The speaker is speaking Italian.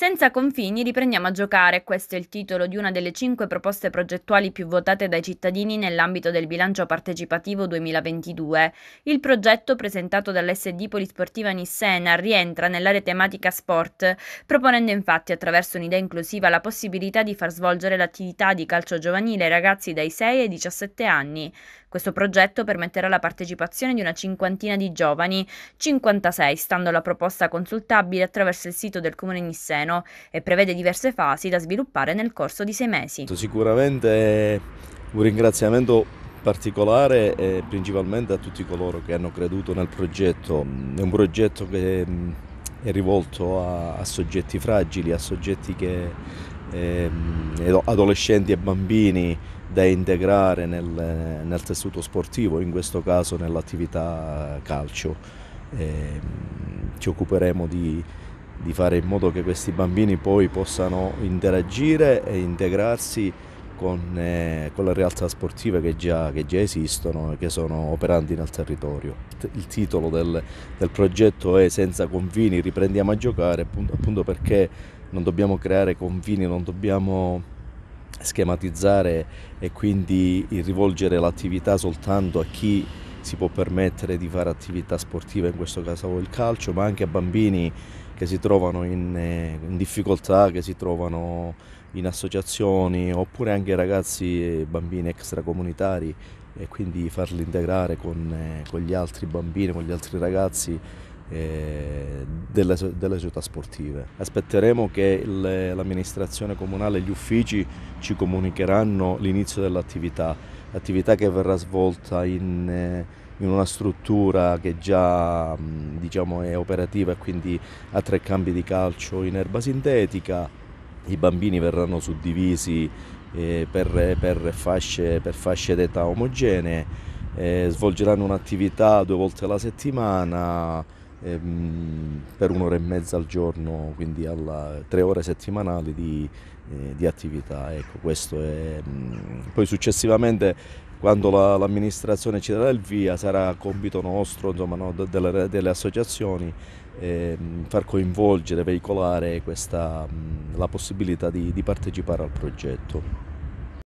Senza confini riprendiamo a giocare, questo è il titolo di una delle cinque proposte progettuali più votate dai cittadini nell'ambito del bilancio partecipativo 2022. Il progetto presentato dall'SD Polisportiva Nissena rientra nell'area tematica sport, proponendo infatti attraverso un'idea inclusiva la possibilità di far svolgere l'attività di calcio giovanile ai ragazzi dai 6 ai 17 anni. Questo progetto permetterà la partecipazione di una cinquantina di giovani, 56 stando alla proposta consultabile attraverso il sito del Comune Nisseno e prevede diverse fasi da sviluppare nel corso di sei mesi. Sicuramente un ringraziamento particolare eh, principalmente a tutti coloro che hanno creduto nel progetto. È un progetto che mm, è rivolto a, a soggetti fragili, a soggetti che eh, adolescenti e bambini da integrare nel, nel tessuto sportivo, in questo caso nell'attività calcio. E, ehm, ci occuperemo di, di fare in modo che questi bambini poi possano interagire e integrarsi con, eh, con, le realtà sportive che già, che già, esistono e che sono operanti nel territorio. Il titolo del, del progetto è Senza confini riprendiamo a giocare appunto, appunto, perché non dobbiamo creare confini, non dobbiamo schematizzare e quindi rivolgere l'attività soltanto a chi si può permettere di fare attività sportiva, in questo caso il calcio, ma anche a bambini che si trovano in, eh, in difficoltà, che si trovano in associazioni, oppure anche ragazzi e bambini extracomunitari e quindi farli integrare con, eh, con gli altri bambini, con gli altri ragazzi eh, delle, delle, società sportive. Aspetteremo che le, l'amministrazione comunale e gli uffici ci comunicheranno l'inizio dell'attività, attività che verrà svolta in... Eh, in una struttura che già mm, diciamo, è operativa e quindi ha tre campi di calcio in erba sintetica, i bambini verranno suddivisi eh, per, per, fasce, per, fasce, d'età omogenee, eh, svolgeranno un'attività due volte alla settimana ehm, per un'ora e mezza al giorno, quindi alla, tre ore settimanali di, eh, di attività. Ecco, è, mm, poi successivamente quando la, l'amministrazione ci darà il via sarà compito nostro, insomma, no, delle, delle, associazioni, eh, far coinvolgere, veicolare questa, mm, la possibilità di, di partecipare al progetto.